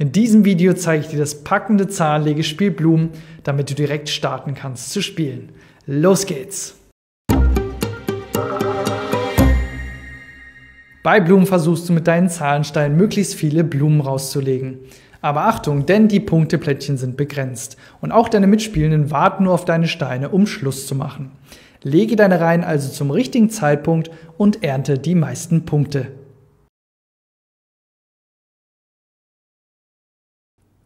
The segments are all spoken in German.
In diesem Video zeige ich dir das packende Zahnlegespiel Blumen, damit du direkt starten kannst zu spielen. Los geht's! Bei Blumen versuchst du mit deinen Zahlensteinen möglichst viele Blumen rauszulegen. Aber Achtung, denn die Punkteplättchen sind begrenzt und auch deine Mitspielenden warten nur auf deine Steine, um Schluss zu machen. Lege deine Reihen also zum richtigen Zeitpunkt und ernte die meisten Punkte.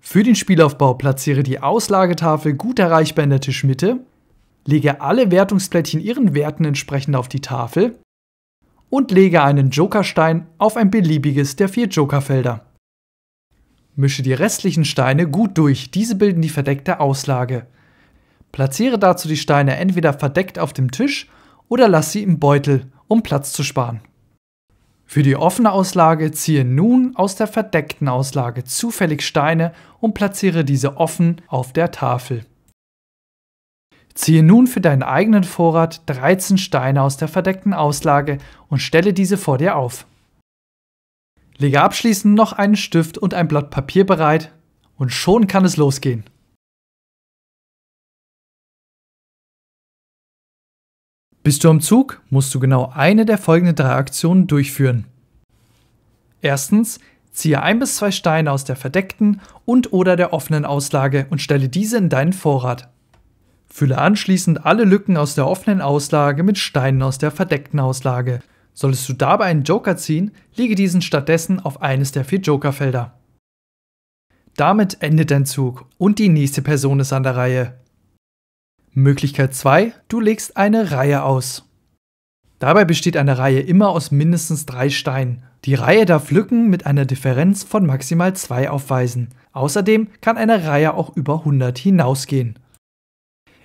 Für den Spielaufbau platziere die Auslagetafel gut erreichbar in der Tischmitte, lege alle Wertungsplättchen ihren Werten entsprechend auf die Tafel und lege einen Jokerstein auf ein beliebiges der vier Jokerfelder. Mische die restlichen Steine gut durch, diese bilden die verdeckte Auslage. Platziere dazu die Steine entweder verdeckt auf dem Tisch oder lass sie im Beutel, um Platz zu sparen. Für die offene Auslage ziehe nun aus der verdeckten Auslage zufällig Steine und platziere diese offen auf der Tafel. Ziehe nun für deinen eigenen Vorrat 13 Steine aus der verdeckten Auslage und stelle diese vor dir auf. Lege abschließend noch einen Stift und ein Blatt Papier bereit und schon kann es losgehen. Bist du am Zug, musst du genau eine der folgenden drei Aktionen durchführen. Erstens, ziehe ein bis zwei Steine aus der verdeckten und oder der offenen Auslage und stelle diese in deinen Vorrat. Fülle anschließend alle Lücken aus der offenen Auslage mit Steinen aus der verdeckten Auslage. Solltest du dabei einen Joker ziehen, lege diesen stattdessen auf eines der vier Jokerfelder. Damit endet dein Zug und die nächste Person ist an der Reihe. Möglichkeit 2. Du legst eine Reihe aus. Dabei besteht eine Reihe immer aus mindestens drei Steinen. Die Reihe darf Lücken mit einer Differenz von maximal 2 aufweisen. Außerdem kann eine Reihe auch über 100 hinausgehen.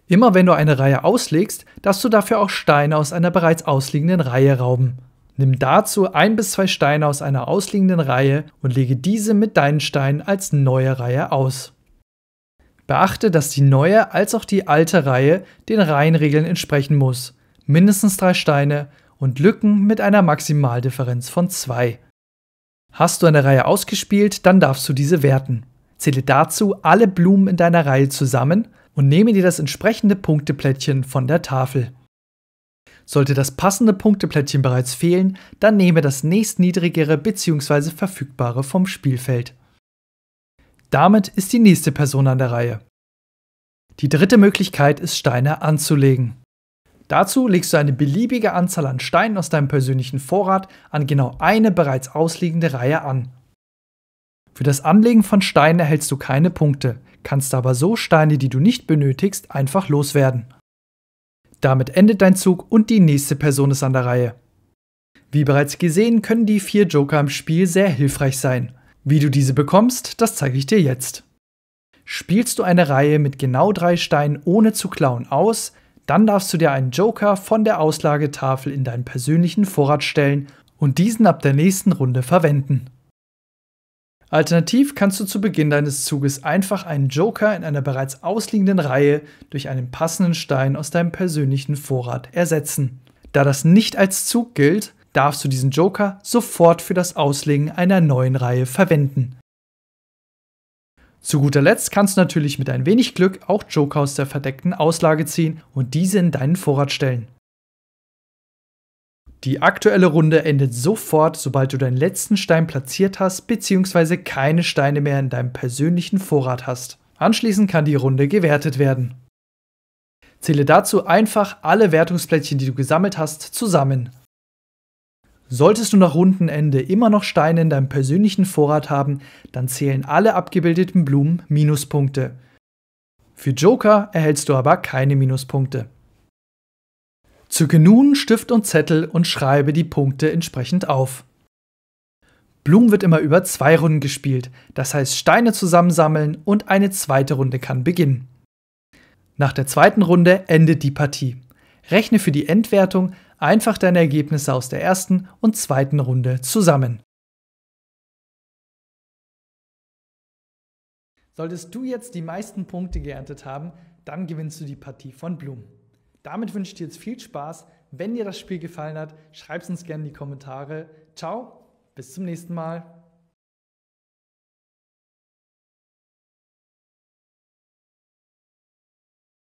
Immer wenn du eine Reihe auslegst, darfst du dafür auch Steine aus einer bereits ausliegenden Reihe rauben. Nimm dazu ein bis zwei Steine aus einer ausliegenden Reihe und lege diese mit deinen Steinen als neue Reihe aus. Beachte, dass die neue als auch die alte Reihe den Reihenregeln entsprechen muss. Mindestens drei Steine und Lücken mit einer Maximaldifferenz von zwei. Hast du eine Reihe ausgespielt, dann darfst du diese werten. Zähle dazu alle Blumen in deiner Reihe zusammen und nehme dir das entsprechende Punkteplättchen von der Tafel. Sollte das passende Punkteplättchen bereits fehlen, dann nehme das nächstniedrigere bzw. verfügbare vom Spielfeld. Damit ist die nächste Person an der Reihe. Die dritte Möglichkeit ist, Steine anzulegen. Dazu legst du eine beliebige Anzahl an Steinen aus deinem persönlichen Vorrat an genau eine bereits ausliegende Reihe an. Für das Anlegen von Steinen erhältst du keine Punkte, kannst aber so Steine, die du nicht benötigst, einfach loswerden. Damit endet dein Zug und die nächste Person ist an der Reihe. Wie bereits gesehen, können die vier Joker im Spiel sehr hilfreich sein, wie du diese bekommst, das zeige ich dir jetzt. Spielst du eine Reihe mit genau drei Steinen ohne zu klauen aus, dann darfst du dir einen Joker von der Auslagetafel in deinen persönlichen Vorrat stellen und diesen ab der nächsten Runde verwenden. Alternativ kannst du zu Beginn deines Zuges einfach einen Joker in einer bereits ausliegenden Reihe durch einen passenden Stein aus deinem persönlichen Vorrat ersetzen. Da das nicht als Zug gilt, darfst du diesen Joker sofort für das Auslegen einer neuen Reihe verwenden. Zu guter Letzt kannst du natürlich mit ein wenig Glück auch Joker aus der verdeckten Auslage ziehen und diese in deinen Vorrat stellen. Die aktuelle Runde endet sofort, sobald du deinen letzten Stein platziert hast bzw. keine Steine mehr in deinem persönlichen Vorrat hast. Anschließend kann die Runde gewertet werden. Zähle dazu einfach alle Wertungsplättchen, die du gesammelt hast, zusammen. Solltest du nach Rundenende immer noch Steine in deinem persönlichen Vorrat haben, dann zählen alle abgebildeten Blumen Minuspunkte. Für Joker erhältst du aber keine Minuspunkte. Zücke nun Stift und Zettel und schreibe die Punkte entsprechend auf. Blumen wird immer über zwei Runden gespielt, das heißt Steine zusammensammeln und eine zweite Runde kann beginnen. Nach der zweiten Runde endet die Partie. Rechne für die Endwertung einfach deine Ergebnisse aus der ersten und zweiten Runde zusammen. Solltest du jetzt die meisten Punkte geerntet haben, dann gewinnst du die Partie von Blum. Damit wünsche ich dir jetzt viel Spaß. Wenn dir das Spiel gefallen hat, schreib es uns gerne in die Kommentare. Ciao, bis zum nächsten Mal.